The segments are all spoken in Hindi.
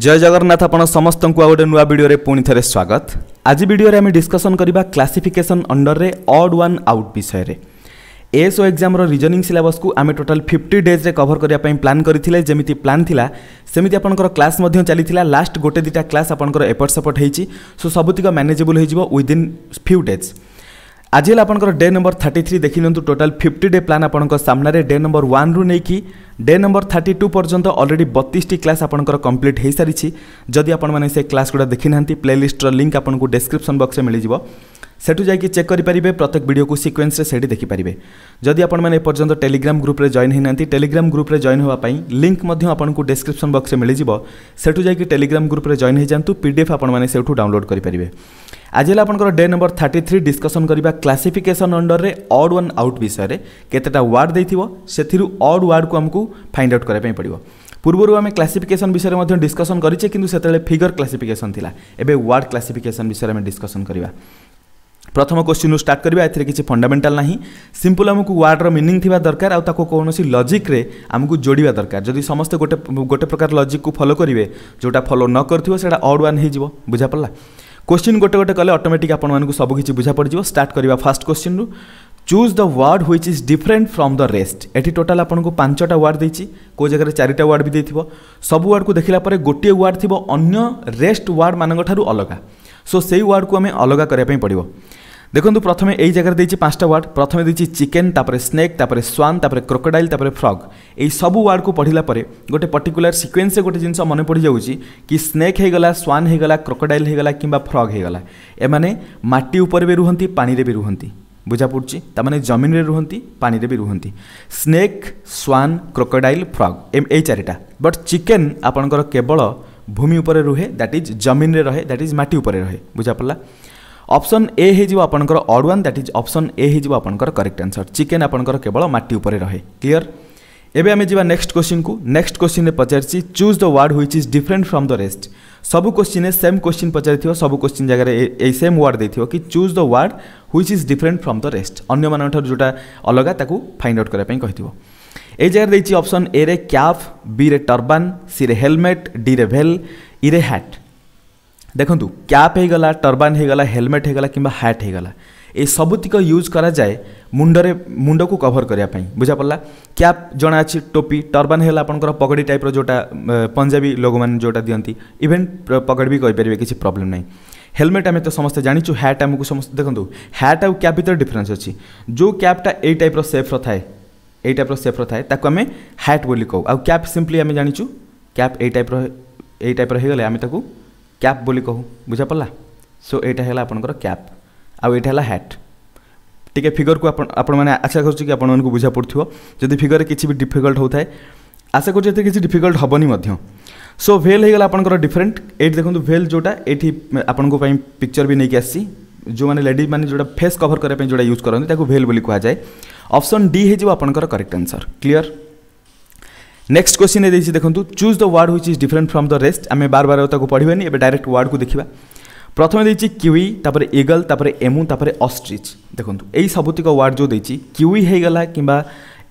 जय जगन्नाथ आपण समस्तଙ୍କୁ ଆଉ ଗୋଟେ ନୂଆ ଭିଡ଼ିଓରେ ପୁଣି ଥରେ ସ୍ୱାଗତ ଆଜି ଭିଡ଼ିଓରେ ଆମେ ଡିସ୍କସନ୍ କରିବା କ୍ଲାସିଫିକେସନ୍ ଅଣ୍ଡରରେ ଅଡ୍ ୱାନ୍ ଆଉଟ୍ ବିଷୟରେ ଏଏସ୍ଓ ଏକ୍ଜାମ୍ର ରିଜନିଂ ସିଲାବସ୍କୁ ଆମେ ଟୋଟାଲ୍ ଫିଫ୍ଟି ଡେଜ୍ରେ କଭର୍ କରିବା ପାଇଁ ପ୍ଲାନ୍ କରିଥିଲେ ଯେମିତି ପ୍ଲାନ୍ ଥିଲା ସେମିତି ଆପଣଙ୍କର କ୍ଲାସ୍ ମଧ୍ୟ ଚାଲିଥିଲା ଲାଷ୍ଟ ଗୋଟେ ଦୁଇଟା କ୍ଲାସ୍ ଆପଣଙ୍କର ଏପଟ ସେପଟ ହେଇଛି ସୋ ସବୁତିକ ମ୍ୟାନେଜେବୁଲ୍ ହେଇଯିବ ୱିଦିନ୍ ଫ୍ୟୁ ଡେଜ୍ ଆଜି ହେଲା ଆପଣଙ୍କର ଡେ ନମ୍ବର ଥାର୍ଟି ଥ୍ରୀ ଦେଖିନିଅନ୍ତୁ ଟୋଟାଲ୍ ଫିଫ୍ଟି ଡେ ପ୍ଲାନ୍ ଆପଣଙ୍କ ସାମ୍ନାରେ ଡେ ନମ୍ବର ୱାନ୍ରୁ ନେଇକି ডে নম্বর থার্টি টু পর্যন্ত অলরেডি বতিশটি ক্লাস আপনার কমপ্লিট হয়ে সারিছি যদি আপনার সে ক্লাস গুড়া দেখি না প্লেলিষ্টর লিঙ্ক আপনার ডেসক্রিপশন বক্সে মিলিযোগ সেটু যাই চেক করে পারে প্রত্যেক ভিডিওকে সিকোয়েন্সে সেটি দেখিপারে যদি আপনার এপর্যন্ত টেলিগ্রাম গ্রুপে জয়েন হয়ে না টেলিগ্রাম গ্রুপে জয়েন হওয়া লিঙ্ক আপনার ডেসক্রিপশন বক্সে মিলিযোগ সেটু যাই টেলিগ্রাম গ্রুপে জয়েন হয়ে যাতে পিডিএফ আপনার সেটু ডাউনলোড করে পারে আজ হল আপনার day number thirty three discussion করা ক্লাসিফিকেসন অন্ডরের অড ওয়ান আউট বিষয়ে কতটা ওয়ার্ড দিয়ে সেথির অড ওয়ার্ডক আমি फाइन्डै पर्छ पूर्वहरूेसन विषयमा डिस्कसन गरिचे किन फिगर क्लासफिकेसन थाहा एड क्लाफिकेसन विषयमा डिस्कसन करिबा प्रथम क्वि स्टार फण्डामेन्टाल नै सिम्पल आमुक वार्ड र मिनिङ थापा दर जोडीबा दरकार जदी समस्त गोटे गोटे प्रकार लॉजिक को फॉलो फलो जोटा फलो नकुटा अड्डा बुझा पर्ला कोन गए अटोमेटिक आपनीको स्टार्ट बुझापडि फर्स्ट फास्ट क्वेसन्रि choose the word which is different from the rest एटी टोटाल आपको पांचटा वार्ड देती कोई जगह चारिटा वार्ड भी देव सब वार्ड को देखला गोटे वार्ड थी अन्य रेस्ट वार्ड मानक अलग सो से वार्ड को आम अलग करने पड़ो देखो प्रथम यही जगार देती पांचटा वार्ड प्रथम देती चिकेन तापर स्नेक तापर स्वान तापर क्रोकोडाइल तापर फ्रग यही सब वार्ड को पढ़ला गोटे पर्टिकुलर सिक्वेन्स गोटे जिन मन पड़ जाऊँ कि स्नेक होगा स्वान होगा क्रोकोडाइल होगा कि फ्रग होगा एम मटी उपर भी रुहत पाने भी रुहति ବୁଝାପଡ଼ୁଛି ତାମାନେ ଜମିନରେ ରୁହନ୍ତି ପାଣିରେ ବି ରୁହନ୍ତି ସ୍ନେକ୍ ସ୍ୱାନ୍ କ୍ରୋକୋଡାଇଲ୍ ଫ୍ରଗ୍ ଏଇ ଚାରିଟା ବଟ୍ ଚିକେନ୍ ଆପଣଙ୍କର କେବଳ ଭୂମି ଉପରେ ରୁହେ ଦ୍ୟାଟ୍ ଇଜ୍ ଜମିନରେ ରହେ ଦ୍ୟାଟ୍ ଇଜ୍ ମାଟି ଉପରେ ରହେ ବୁଝାପଡ଼ିଲା ଅପସନ୍ ଏ ହୋଇଯିବ ଆପଣଙ୍କର odd one that is option A ହୋଇଯିବ ଆପଣଙ୍କର କରେକ୍ଟ ଆନ୍ସର୍ ଚିକେନ୍ ଆପଣଙ୍କର କେବଳ ମାଟି ଉପରେ ରହେ କ୍ଲିଅର୍ ଏବେ ଆମେ ଯିବା ନେକ୍ସଟ କୋଶ୍ଚିନ୍କୁ ନେକ୍ସଟ କୋଶ୍ଚିନ୍ରେ ପଚାରିଛି choose the word which is different from the rest ସବୁ କ୍ୱେଶ୍ଚିନ୍ରେ ସେମ୍ କ୍ୱେଶ୍ଚିନ୍ ପଚାରିଥିବ ସବୁ କ୍ୱେଶ୍ଚିନ୍ ଜାଗାରେ ଏଇ ସେମ୍ ୱାର୍ଡ଼ ଦେଇଥିବ କି choose the word which is different from the rest ଅନ୍ୟମାନଙ୍କଠାରୁ ଯେଉଁଟା ଅଲଗା ତାକୁ ଫାଇଣ୍ଡ ଆଉଟ୍ କରିବା ପାଇଁ କହିଥିବ ଏଇ ଜାଗାରେ ଦେଇଛି ଅପସନ୍ ଏରେ କ୍ୟାପ୍ ବିରେ ଟର୍ବାନ୍ ସିରେ ହେଲମେଟ୍ ଡିରେ ଭେଲ୍ ଇରେ ହ୍ୟାଟ୍ ଦେଖନ୍ତୁ କ୍ୟାପ୍ ହେଇଗଲା ଟର୍ବାନ୍ ହେଇଗଲା ହେଲମେଟ୍ ହେଇଗଲା କିମ୍ବା ହ୍ୟାଟ୍ ହେଇଗଲା ଏ ସବୁତିକ ୟୁଜ୍ କରାଯାଏ ମୁଣ୍ଡରେ ମୁଣ୍ଡକୁ କଭର କରିବା ପାଇଁ ବୁଝାପଡ଼ିଲା କ୍ୟାପ୍ ଜଣା ଅଛି ଟୋପି ଟର୍ବାନ୍ ହେଲା ଆପଣଙ୍କର ପଗଡ଼ି ଟାଇପ୍ର ଯେଉଁଟା ପଞ୍ଜାବୀ ଲୋକମାନେ ଯେଉଁଟା ଦିଅନ୍ତି ଇଭେନ୍ ପଗଡ଼ି ବି କହିପାରିବେ କିଛି ପ୍ରୋବ୍ଲେମ୍ ନାହିଁ ହେଲମେଟ୍ ଆମେ ତ ସମସ୍ତେ ଜାଣିଛୁ ହ୍ୟାଟ୍ ଆମକୁ ସମସ୍ତେ ଦେଖନ୍ତୁ ହ୍ୟାଟ୍ ଆଉ କ୍ୟାପ୍ ଭିତରେ ଡିଫରେନ୍ସ ଅଛି ଯେଉଁ କ୍ୟାପ୍ଟା ଏଇ ଟାଇପ୍ର ସେଫ୍ର ଥାଏ ଏଇ ଟାଇପ୍ର ସେଫ୍ର ଥାଏ ତାକୁ ଆମେ ହ୍ୟାଟ୍ ବୋଲି କହୁ ଆଉ କ୍ୟାପ୍ ସିମ୍ପଲି ଆମେ ଜାଣିଛୁ କ୍ୟାପ୍ ଏଇ ଟାଇପ୍ର ଏଇ ଟାଇପ୍ର ହୋଇଗଲେ ଆମେ ତାକୁ କ୍ୟାପ୍ ବୋଲି କହୁ ବୁଝାପଡ଼ିଲା ସୋ ଏଇଟା ହେଲା ଆପଣଙ୍କର କ୍ୟାପ୍ आउ ये हैट टी फिगर को आशा कर बुझा पड़ थी फिगर किसी भी डिफिकल्ट होता है आशा करते किसी डिफिकल्ट हेनी सो भेल होगा डिफरेंट ये देखते भेल जो ये आपंक पिक्चर भी नहीं आसी जो मैंने लेडीज मैंने जो फेस कवर करने जो यूज करते भेल बोली कहुए अप्सन डी हो correct answer clear next question देखो choose the word which is different from the rest आम बार बार पढ़वे डायरेक्ट वार्ड को देखा প্রথমে দিয়েছি কিউই তারপরে ইগল তারপরে এমু তারপরে অস্ট্রিচ দেখুন এই সবুতিক ওয়ার্ড যে দিয়েছি কিউই হয়ে গলা কিংবা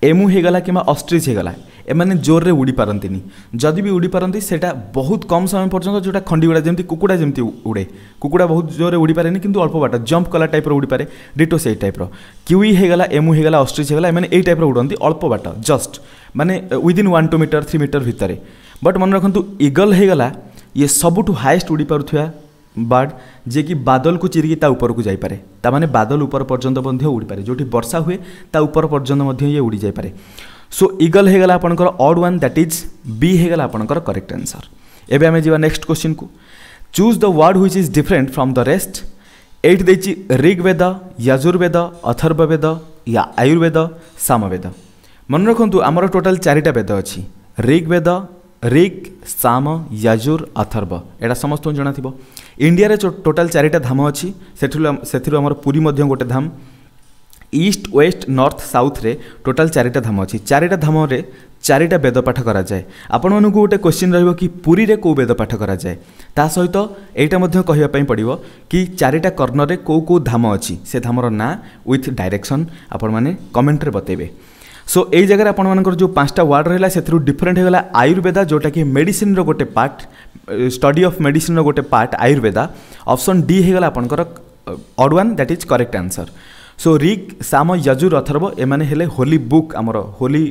এমু হয়ে গলা কিংবা অস্ট্রিচ হয়ে গলা এমানে জোরে উড়ি পারন্তিনি যদি বি উড়ি পারন্তি সেটা বহুত কম সময় পর্যন্ত যেটা খণ্ডিগুড়া যেমন কুকুড়া যেমন উড়ে কুকুড়া বহুত জোরে উড়ি পারেনি কিন্তু অল্প বাট জম্প কলা টাইপর উড়ি পারে ডিটো সেই টাইপর কিউই হয়ে গলা এমু হয়ে গলা অস্ট্রিচ হয়ে গলা এমানে এই টাইপর উড়ন্তি অল্প বাট জস্ট মানে within one two metre three metre ভিতরে বট মনে রাখতু ইগল হয়ে গলা ইয়ে সবুঠু হাইয়েস্ট উড়ি পারুথা বার্ড যিয়েকি বাদলকু চিরিকি তা উপরকু যাইপারে তা মানে বাদল উপর পর্যন্ত মধ্যে উড়িপারে যেটি বর্ষা হুয়ে তা উপর পর্যন্ত মধ্যে ইয়ে উড়ি যাইপারে সো ইগল হয়ে গেল আপনার odd one that is B হয়ে গেল আপনার করেক্ট আনসর এবে আমি যা নেক্সট কোশ্চিন কু choose the word which is different from the rest এইটি দিয়েছি ঋগ্বেদ যজুর্বেদ অথর্ববেদ या आयुर्वेद सामवेद मन रखु आमर टोटाल चारिटा वेद अच्छी ऋग्वेद ऋग् साम यजुर अथर्व एटा समस्त जना थी ଇଣ୍ଡିଆରେ ଟୋଟାଲ ଚାରିଟା ଧାମ ଅଛି ସେଥିରୁ ସେଥିରୁ ଆମର ପୁରୀ ମଧ୍ୟ ଗୋଟେ ଧାମ ଇଷ୍ଟ ୱେଷ୍ଟ ନର୍ଥ ସାଉଥରେ ଟୋଟାଲ ଚାରିଟା ଧାମ ଅଛି ଚାରିଟା ଧାମରେ ଚାରିଟା ବେଦପାଠ କରାଯାଏ ଆପଣମାନଙ୍କୁ ଗୋଟେ କୋଶ୍ଚିନ୍ ରହିବ କି ପୁରୀରେ କେଉଁ ବେଦପାଠ କରାଯାଏ ତା ସହିତ ଏଇଟା ମଧ୍ୟ କହିବା ପାଇଁ ପଡ଼ିବ କି ଚାରିଟା କର୍ଣ୍ଣରେ କେଉଁ କେଉଁ ଧାମ ଅଛି ସେ ଧାମର ନାଁ ୱିଥ୍ ଡାଇରେକ୍ସନ୍ ଆପଣମାନେ କମେଣ୍ଟରେ ବତେଇବେ सो यही जगह आपर जो पांचटा वार्ड रहा से डिफरेन्ट होगा आयुर्वेदा जोटा कि मेडिसीन रोटे पार्ट स्टडी अफ मेडिसीन रोटे पार्ट आयुर्वेदा ऑप्शन डी होगा आपर odd one that is correct answer so Rig Sama Yajur Atharva ଏମାନେ ହେଲେ ହୋଲି ବୁକ୍ ଆମର ହୋଲି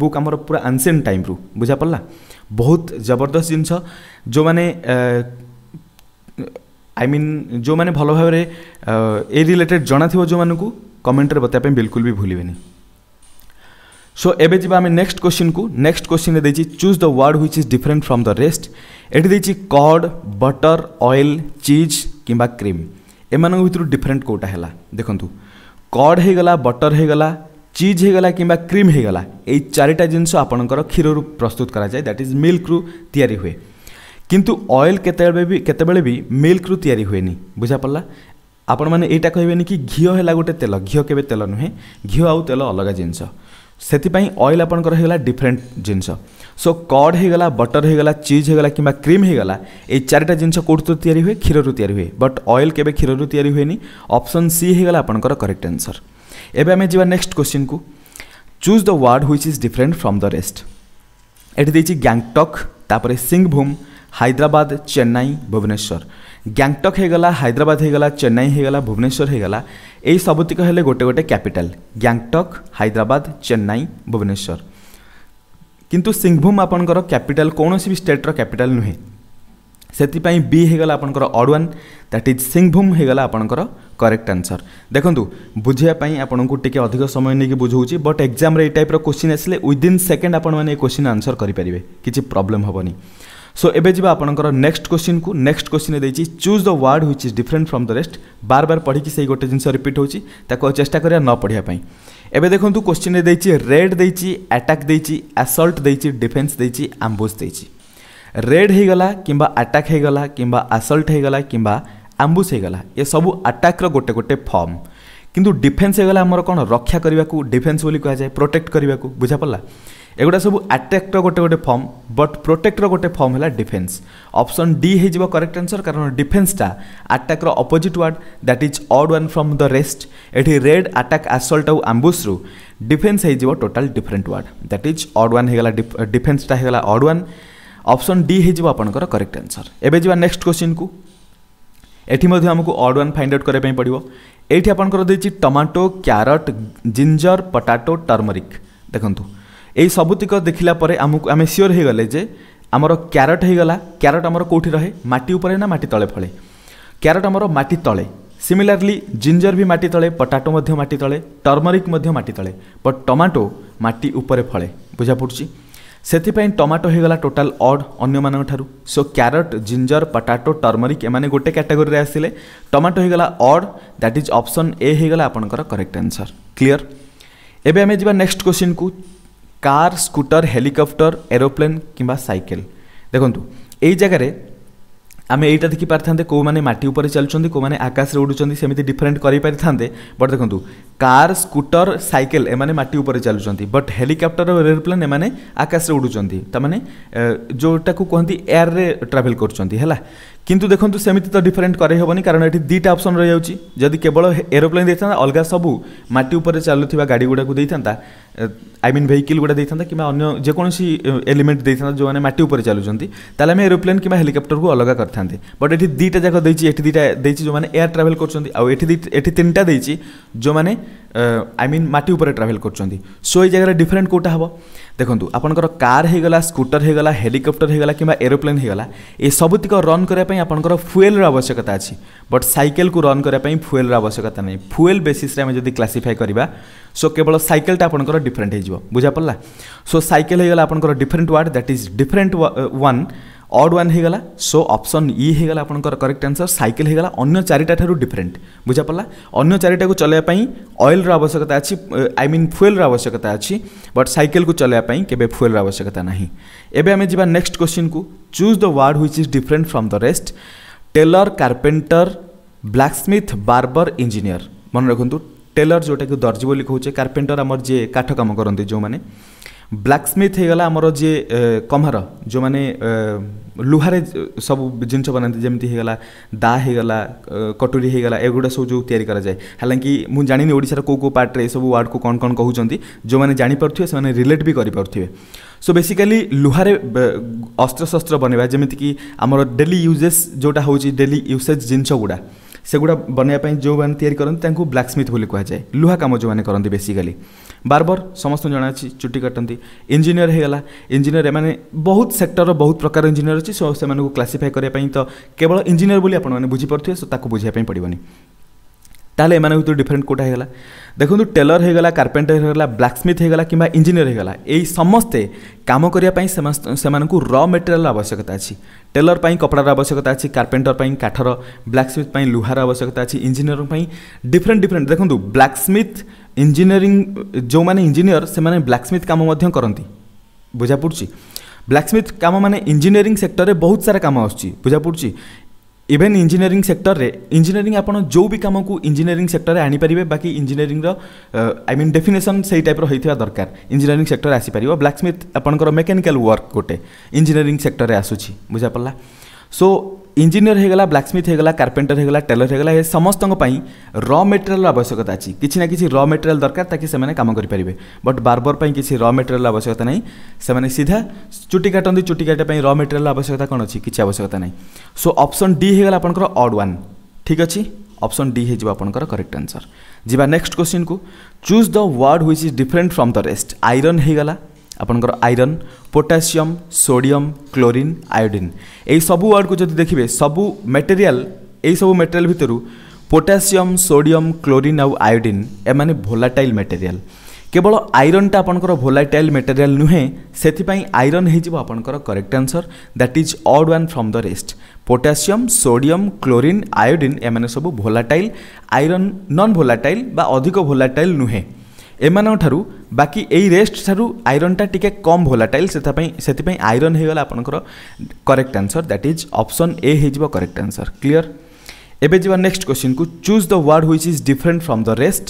ବୁକ୍ ଆମର ପୁରା ଆନ୍ସିଏଣ୍ଟ ଟାଇମ୍ରୁ ବୁଝାପଡ଼ିଲା ବହୁତ ଜବରଦସ୍ତ ଜିନିଷ ଯେଉଁମାନେ ଆଇ ମିନ୍ ଯେଉଁମାନେ ଭଲ ଭାବରେ ଏ ରିଲେଟେଡ଼୍ ଜଣାଥିବ ଯେଉଁମାନଙ୍କୁ କମେଣ୍ଟରେ ବତେଇବା ପାଇଁ ବିଲକୁଲ ବି ଭୁଲିବେନି सो एबे जी आम नेक्स्ट क्वेश्चन को नेक्स्ट क्वेश्चन दे choose the word which is different from the rest ये कड बटर अएल चीज कि क्रीम एम भितर डिफरेन्ट कौटा है देखु कड होगा बटर होगा चीज होगा कि क्रीम होगा ये चारिटा जिनस आपणकर क्षीर प्रस्तुत कराए दैट इज मिल्क्रु रु या हुए किंतु ऑयल केतेबेले भी केतेबेले भी मिल्क रु तयारी हुएनी बुझा पड़ा आपण मैंने यहाँ कहबे कि घी है गोटे तेल घी के तेल नुहे घी आउ तेल अलग जिनस ସେଥିପାଇଁ ଅଏଲ୍ ଆପଣଙ୍କର ହେଇଗଲା ଡିଫରେଣ୍ଟ ଜିନିଷ ସୋ କଡ଼୍ ହେଇଗଲା ବଟର୍ ହେଇଗଲା ଚିଜ୍ ହେଇଗଲା କିମ୍ବା କ୍ରିମ୍ ହେଇଗଲା ଏଇ ଚାରିଟା ଜିନିଷ କେଉଁଥିରୁ ତିଆରି ହୁଏ କ୍ଷୀରରୁ ତିଆରି ହୁଏ ବଟ୍ ଅଏଲ୍ କେବେ କ୍ଷୀରରୁ ତିଆରି ହୁଏନି ଅପସନ୍ ସି ହେଇଗଲା ଆପଣଙ୍କର କରେକ୍ଟ ଆନ୍ସର୍ ଏବେ ଆମେ ଯିବା ନେକ୍ସଟ କୋଶ୍ଚିନ୍କୁ choose the word which is different from the rest ଏଠି ଦେଇଛି ଗ୍ୟାଙ୍ଗଟକ୍ ତାପରେ ସିଂଭୂମ୍ ହାଇଦ୍ରାବାଦ ଚେନ୍ନାଇ ଭୁବନେଶ୍ୱର ଗ୍ୟାଙ୍ଗଟକ୍ ହେଇଗଲା ହାଇଦ୍ରାବାଦ ହେଇଗଲା ଚେନ୍ନାଇ ହେଇଗଲା ଭୁବନେଶ୍ୱର ହେଇଗଲା ଏହି ସବୁତିକ ହେଲେ ଗୋଟେ ଗୋଟେ କ୍ୟାପିଟାଲ ଗ୍ୟାଙ୍ଗଟକ୍ ହାଇଦ୍ରାବାଦ ଚେନ୍ନାଇ ଭୁବନେଶ୍ୱର କିନ୍ତୁ ସିଂଭୂମ ଆପଣଙ୍କର କ୍ୟାପିଟାଲ କୌଣସି ବି ଷ୍ଟେଟ୍ର କ୍ୟାପିଟାଲ ନୁହେଁ ସେଥିପାଇଁ ବି ହୋଇଗଲା ଆପଣଙ୍କର ଅଡ଼ୱାନ୍ ଦ୍ୟାଟ୍ ଇଜ୍ ସିଂଭୂମ ହୋଇଗଲା ଆପଣଙ୍କର କରେକ୍ଟ ଆନ୍ସର୍ ଦେଖନ୍ତୁ ବୁଝିବା ପାଇଁ ଆପଣଙ୍କୁ ଟିକେ ଅଧିକ ସମୟ ନେଇକି ବୁଝାଉଛି ବଟ୍ ଏକ୍ଜାମ୍ରେ ଏଇ ଟାଇପ୍ର କୋଶ୍ଚିନ୍ ଆସିଲେ ୱିଦିନ୍ ସେକେଣ୍ଡ ଆପଣମାନେ ଏ କୋଶ୍ଚିନ୍ ଆନ୍ସର୍ କରିପାରିବେ କିଛି ପ୍ରୋବ୍ଲେମ୍ ହେବନି সো এবে যা আপনার নেক্সট কোশ্চিন কু নেক্সট কোশ্চিন দিয়েছি choose the word which is different from the rest বার বার পড়ি সেই গোটে জিনিস রিপিট হচ্ছে তাকে চেষ্টা করা ন পড়া এবে দেখুন কোশ্চিন দিয়েছি রেড দিয়েছি আটাক দিয়েছি আসল্ট দিয়েছি ডিফেন্স দিয়েছি আম্বুজ দিয়েছি ରେଡ୍ ହେଇଗଲା କିମ୍ବା ଆଟାକ୍ ହେଇଗଲା କିମ୍ବା ଆସଲ୍ଟ ହେଇଗଲା କିମ୍ବା ଆମ୍ବୁସ୍ ହେଇଗଲା ଏସବୁ ଆଟାକ୍ର ଗୋଟେ ଗୋଟେ ଫର୍ମ କିନ୍ତୁ ଡିଫେନ୍ସ ହେଇଗଲା ଆମର କ'ଣ ରକ୍ଷା କରିବାକୁ ଡିଫେନ୍ସ ବୋଲି କୁହାଯାଏ ପ୍ରୋଟେକ୍ଟ କରିବାକୁ ବୁଝାପଡ଼ିଲା এগুলা সব আটাক্র গোটে গোটে ফর্ম বট প্রোটেক্টর গোটে ফর্ম হল ডিফেন্স অপশন ডি হয়ে যাব করেক্ট আনসর কারণ ডিফেন্সটা আটাক্র opposite word that is odd one from the rest এটি রেড আটাক আসল্ট আউ আম্বুসরু ডিফেন্স হয়ে যাব total different word that is odd one হয়ে ডিফেন্সটা হয়ে অড ওয়ান অপশন ডি হয়ে যাব আপনার করেক্ট আনসর এবে যা নেক্সট কোশ্চিন কু এটি মধ্যে আমাকে অড ওয়ান ফাইন্ড আউট করা পড়ব এইটি আপনার দিয়েছি tomato carrot ginger potato turmeric দেখুন এই ସବୁତିକ ଦେଖିଲା ପରେ ଆମକୁ ଆମେ ସିଓର ହୋଇଗଲେ ଯେ ଆମର କ୍ୟାରେଟ୍ ହୋଇଗଲା କ୍ୟାରେଟ୍ ଆମର କେଉଁଠି ରହେ ମାଟି ଉପରେ ନା ମାଟି ତଳେ ଫଳେ କ୍ୟାରେଟ୍ ଆମର ମାଟି ତଳେ ସିମିଲାରଲି ଜିଞ୍ଜର ବି ମାଟି ତଳେ ପଟାଟୋ ମଧ୍ୟ ମାଟି ତଳେ ଟର୍ମରିକ୍ ମଧ୍ୟ ମାଟି ତଳେ ବଟ୍ ଟମାଟୋ ମାଟି ଉପରେ ଫଳେ ବୁଝାପଡ଼ୁଛି ସେଥିପାଇଁ ଟମାଟୋ ହୋଇଗଲା ଟୋଟାଲ ଅଡ୍ ଅନ୍ୟମାନଙ୍କ ଠାରୁ so carrot ginger potato turmeric ଏମାନେ ଗୋଟେ କ୍ୟାଟାଗୋରିରେ ଆସିଲେ ଟମାଟୋ ହୋଇଗଲା odd that is option A ହୋଇଗଲା ଆପଣଙ୍କର କରେକ୍ଟ ଆନ୍ସର୍ କ୍ଲିଅର୍ ଏବେ ଆମେ ଯିବା ନେକ୍ସଟ କୋଶ୍ଚିନ୍କୁ কার স্কুটর হেলিকপ্টর এরোপ্লেন কিংবা সাইকেল দেখুন এই জায়গায় আমি এইটা দেখিপারি থাকে কেউমানে মাটি উপরে চলুচ্ছেন কেউমানে আকাশে উড়ুচ্ছেন সেমিতি ডিফরেন্ট করিপারি থাকে বট দেখুন কার স্কুটর সাইকেল এমানে মাটি উপরে চলুচ্ছেন বট হেলিকপ্টর এরোপ্লেন এমানে আকাশে উড়ুচ্ছেন তার মানে যেটা কুহতি এয়ারে ট্রাভেল করছেন হল কিন্তু দেখুন সেমিতি তো ডিফরেন্ট করাই হবনি কারণ এটি দুইটা অপসন রয়েছে যদি কেবল এরোপ্লেন দিয়ে অলগা সবু মাটি উপরে চালু থাকা গাড়ি গুড়া দিয়ে থাকে আই মিন ভেহিকল গুড়া দিয়ে থাকে কিংবা অন্য যেকোন এলিমেন্ট দিয়ে থাকে যে মাটি উপরে চালুচান তাহলে আমি এরোপ্লেন কিংবা হেলিকপ্টরকে অলগা করে থাকে বট এটি দুইটা যাক দিয়েছি এটি দুইটা দিয়েছি যে এয়ার ট্রাভেল করছেন আঠি এটি তিনটা দিয়েছি যে আই মিন মাটি উপরে ট্রাভেল করছেন সো এই জায়গায় ডিফরেন্ট কোটা হব ଦେଖନ୍ତୁ ଆପଣଙ୍କର କାର୍ ହୋଇଗଲା ସ୍କୁଟର ହୋଇଗଲା ହେଲିକପ୍ଟର ହୋଇଗଲା କିମ୍ବା ଏରୋପ୍ଲେନ୍ ହୋଇଗଲା ଏସବୁତିକ ରନ୍ କରିବା ପାଇଁ ଆପଣଙ୍କର ଫୁଏଲ୍ର ଆବଶ୍ୟକତା ଅଛି ବଟ୍ ସାଇକେଲକୁ ରନ୍ କରିବା ପାଇଁ ଫୁଏଲ୍ର ଆବଶ୍ୟକତା ନାହିଁ ଫୁଏଲ୍ ବେସିସ୍ରେ ଆମେ ଯଦି କ୍ଲାସିଫାଏ କରିବା ସୋ କେବଳ ସାଇକେଲଟା ଆପଣଙ୍କର ଡିଫରେଣ୍ଟ ହୋଇଯିବ ବୁଝା ପଡ଼ିଲା ସୋ ସାଇକେଲ ହୋଇଗଲା ଆପଣଙ୍କର different word that is different one odd one ହୋଇଗଲା ସୋ ଅପସନ୍ ଇ ହୋଇଗଲା ଆପଣଙ୍କର କରେକ୍ଟ ଆନ୍ସର୍ ସାଇକେଲ ହୋଇଗଲା ଅନ୍ୟ ଚାରିଟା ଠାରୁ ଡିଫରେଣ୍ଟ ବୁଝାପଡ଼ିଲା ଅନ୍ୟ ଚାରିଟାକୁ ଚଲାଇବା ପାଇଁ ଅଏଲ୍ର ଆବଶ୍ୟକତା ଅଛି ଆଇ ମିନ୍ ଫୁଏଲ୍ର ଆବଶ୍ୟକତା ଅଛି ବଟ୍ ସାଇକେଲକୁ ଚଲାଇବା ପାଇଁ କେବେ ଫୁଏଲ୍ର ଆବଶ୍ୟକତା ନାହିଁ ଏବେ ଆମେ ଯିବା ନେକ୍ସଟ କ୍ୱେଶ୍ଚିନ୍କୁ choose the word which is different from the rest tailor carpenter blacksmith barber engineer ମନେ ରଖନ୍ତୁ ଟେଲର ଯେଉଁଟାକି ଦର୍ଜି ବୋଲି କହୁଛେ କାର୍ପେଣ୍ଟର ଆମର ଯିଏ କାଠ କାମ କରନ୍ତି ଯେଉଁମାନେ ବ୍ଲାକ୍ସ୍ମିଥ୍ ହେଇଗଲା ଆମର ଯିଏ କମାର ଯେଉଁମାନେ ଲୁହାରେ ସବୁ ଜିନିଷ ବନାନ୍ତି ଯେମିତି ହେଇଗଲା ଦା ହେଇଗଲା କଟୁରୀ ହେଇଗଲା ଏଗୁଡ଼ା ସବୁ ଯେଉଁ ତିଆରି କରାଯାଏ ହାଲାକି ମୁଁ ଜାଣିନି ଓଡ଼ିଶାର କେଉଁ କେଉଁ ପାର୍ଟରେ ଏସବୁ ୱାର୍ଡ଼କୁ କ'ଣ କ'ଣ କହୁଛନ୍ତି ଯେଉଁମାନେ ଜାଣିପାରୁଥିବେ ସେମାନେ ରିଲେଟ୍ ବି କରିପାରୁଥିବେ ସୋ ବେସିକାଲି ଲୁହାରେ ଅସ୍ତ୍ରଶସ୍ତ୍ର ବନେଇବା ଯେମିତିକି ଆମର ଡେଲି ୟୁଜେସ୍ ଯେଉଁଟା ହେଉଛି ଡେଲି ୟୁସେଜ୍ ଜିନିଷ ଗୁଡ଼ା ସେଗୁଡ଼ା ବନାଇବା ପାଇଁ ଯେଉଁମାନେ ତିଆରି କରନ୍ତି ତାଙ୍କୁ ବ୍ଲାକ୍ସ୍ମିଥ୍ ବୋଲି କୁହାଯାଏ ଲୁହା କାମ ଯେଉଁମାନେ କରନ୍ତି ବେସିକାଲି ବାର୍ବର୍ ସମସ୍ତଙ୍କୁ ଅଛି ଚୁଟି କାଟନ୍ତି ଇଞ୍ଜିନିୟର ହେଇଗଲା ଇଞ୍ଜିନିୟର ଏମାନେ ବହୁତ ସେକ୍ଟରର ବହୁତ ପ୍ରକାର ଇଞ୍ଜିନିୟର ଅଛି ସୋ ସେମାନଙ୍କୁ କ୍ଲାସିଫାଏ କରିବା ପାଇଁ ତ କେବଳ ଇଞ୍ଜିନିୟର ବୋଲି ଆପଣମାନେ ବୁଝିପାରୁଥିବେ ସୋ ତାକୁ ବୁଝିବା ପାଇଁ ପଡ଼ିବନି ତାହେଲେ ଏମାନଙ୍କୁ ଡିଫରେଣ୍ଟ କେଉଁଟା ହେଇଗଲା ଦେଖନ୍ତୁ ଟେଲର ହେଇଗଲା କାର୍ପେଣ୍ଟର ହେଇଗଲା ବ୍ଲାକ୍ସ୍ମିଥ୍ ହେଇଗଲା କିମ୍ବା ଇଞ୍ଜିନିୟର ହେଇଗଲା ଏଇ ସମସ୍ତେ କାମ କରିବା ପାଇଁ ସେମାନଙ୍କୁ ର ମେଟେରିଆଲ ଆବଶ୍ୟକତା ଅଛି ଟେଲର ପାଇଁ କପଡ଼ାର ଆବଶ୍ୟକତା ଅଛି କାର୍ପେଣ୍ଟର ପାଇଁ କାଠର ବ୍ଲାକ୍ସ୍ମିଥ୍ ପାଇଁ ଲୁହାର ଆବଶ୍ୟକତା ଅଛି ଇଞ୍ଜିନିୟର ପାଇଁ ଡିଫରେଣ୍ଟ ଡିଫରେଣ୍ଟ ଦେଖନ୍ତୁ ବ୍ଲାକ୍ସ୍ମିଥ୍ ଇଞ୍ଜିନିୟରିଂ ଯେଉଁମାନେ ଇଞ୍ଜିନିୟର ସେମାନେ ବ୍ଲାକ୍ସ୍ମିଥ୍ କାମ ମଧ୍ୟ କରନ୍ତି ବୁଝା ପଡ଼ୁଛି ବ୍ଲାକ୍ସ୍ମିଥ୍ କାମ ମାନେ ଇଞ୍ଜିନିୟରିଂ ସେକ୍ଟରରେ ବହୁତ ସାରା କାମ ଆସୁଛି ବୁଝା ପଡ଼ୁଛି इवेन इंजीनियरिंग सेक्टर रे इंजीनियरिंग आप जो भी कम को इंजीनियरिंग सेक्टर आनी पारे बाकी इंजीनियरिंग आई मीन डेफिनेसन से टाइप रही दरकार इंजीनियरिंग सेक्टर आसपार ब्लाकस्मिथ आप मेकानिकाल वर्क गोटे इंजीनियरिंग सेक्टर आसूँ बुझापड़ा सो ଇଞ୍ଜିନିୟର ହୋଇଗଲା ବ୍ଲାକ୍ସ୍ମିଥ୍ ହୋଇଗଲା କାର୍ପେଣ୍ଟର ହୋଇଗଲା ଟେଲର ହୋଇଗଲା ଏ ସମସ୍ତଙ୍କ ପାଇଁ ର ମେଟେରିଆଲ ଆବଶ୍ୟକତା ଅଛି କିଛି ନା କିଛି ର ମେଟେରିଆଲ ଦରକାର ତାକି ସେମାନେ କାମ କରିପାରିବେ ବଟ୍ ବାର୍ବର ପାଇଁ କିଛି ର ମେଟେରିଆଲ ଆବଶ୍ୟକତା ନାହିଁ ସେମାନେ ସିଧା ଚୁଟି କାଟନ୍ତି ଚୁଟି କାଟିବା ପାଇଁ ର ମେଟେରିଆଲ ଆବଶ୍ୟକତା କ'ଣ ଅଛି କିଛି ଆବଶ୍ୟକତା ନାହିଁ ସୋ ଅପସନ୍ ଡି ହୋଇଗଲା ଆପଣଙ୍କର ଅଡ୍ ୱାନ୍ ଠିକ୍ ଅଛି ଅପସନ୍ ଡି ହୋଇଯିବ ଆପଣଙ୍କର କରେକ୍ଟ ଆନ୍ସର୍ ଯିବା ନେକ୍ସଟ କ୍ୱେଶ୍ଚିନ୍କୁ choose the word which is different from the rest iron ହୋଇଗଲା ଆପଣଙ୍କର iron potassium sodium chlorine iodine ଏଇ ସବୁ ୱାର୍ଡ଼କୁ ଯଦି ଦେଖିବେ ସବୁ ମେଟେରିଆଲ୍ ଏଇ ସବୁ ମେଟେରିଆଲ୍ ଭିତରୁ ପୋଟାସିୟମ୍ ସୋଡ଼ିୟମ୍ କ୍ଲୋରିନ୍ ଆଉ ଆୟୋଡ଼ିନ୍ ଏମାନେ ଭୋଲାଟାଇଲ୍ ମେଟେରିଆଲ୍ କେବଳ ଆଇରନ୍ଟା ଆପଣଙ୍କର ଭୋଲାଟାଇଲ୍ ମେଟେରିଆଲ୍ ନୁହେଁ ସେଥିପାଇଁ ଆଇରନ୍ ହେଇଯିବ ଆପଣଙ୍କର correct answer that is odd one from the rest potassium sodium chlorine iodine ଏମାନେ ସବୁ ଭୋଲାଟାଇଲ୍ ଆଇରନ୍ ନନ୍ ଭୋଲାଟାଇଲ୍ ବା ଅଧିକ ଭୋଲାଟାଇଲ୍ ନୁହେଁ ଏମାନଙ୍କଠାରୁ ବାକି ଏଇ ରେଷ୍ଟ ଠାରୁ ଆଇରନ୍ଟା ଟିକେ କମ୍ ଭୋଲାଟାଇଲ୍ ସେଥିପାଇଁ ସେଥିପାଇଁ ଆଇରନ୍ ହେଇଗଲା ଆପଣଙ୍କର correct answer that is option A ହେଇଯିବ କରେକ୍ଟ ଆନ୍ସର୍ କ୍ଲିଅର୍ ଏବେ ଯିବା ନେକ୍ସଟ କ୍ୱେଶ୍ଚିନ୍କୁ choose the word which is different from the rest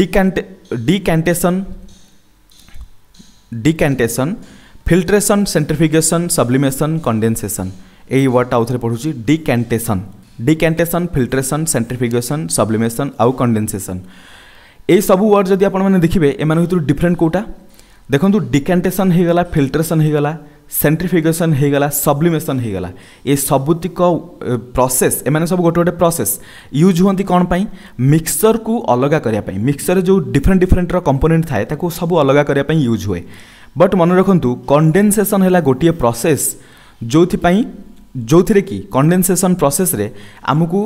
decant decantation decantation filtration centrifugation sublimation condensation ଏଇ ୱାର୍ଡ଼ଟା ଆଉଥରେ ପଢ଼ୁଛି ଡିକାଣ୍ଟେସନ୍ ଡିକାଣ୍ଟେସନ୍ ଫିଲ୍ଟ୍ରେସନ୍ ସେଣ୍ଟ୍ରିଫିକେସନ୍ ସବ୍ଲିମେସନ୍ ଆଉ କଣ୍ଡେନ୍ସେସନ୍ এই সব ওয়ার্ড যদি আপনার দেখবে এমন ভিতর ডিফরেন্ট কোটা দেখুন ডিকান্টেসন হয়ে গলা ফিল্টরেসন হয়ে গলা সেন্ট্রিফিকেসন হয়ে গলা সবলিমেসন হয়ে গলা এ সবুতিক প্রসেস এমানে সব গোটে গোটে প্রসেস ইউজ হুঁতি কোণ পাই মিক্সচর কু অলগা করা মিক্সচর যে ডিফরেন্ট ডিফরেন্টর কম্পোনেন্ট থাকে তাকে সব অলগা করা ইউজ হুয়ে বট মনে রাখতু কন্ডেনসেসন হল গোটিয়ে প্রসেস ଯେଉଁଥିପାଇଁ ଯେଉଁଥିରେ କି କଣ୍ଡେନସେସନ୍ ପ୍ରୋସେସ୍ରେ ଆମକୁ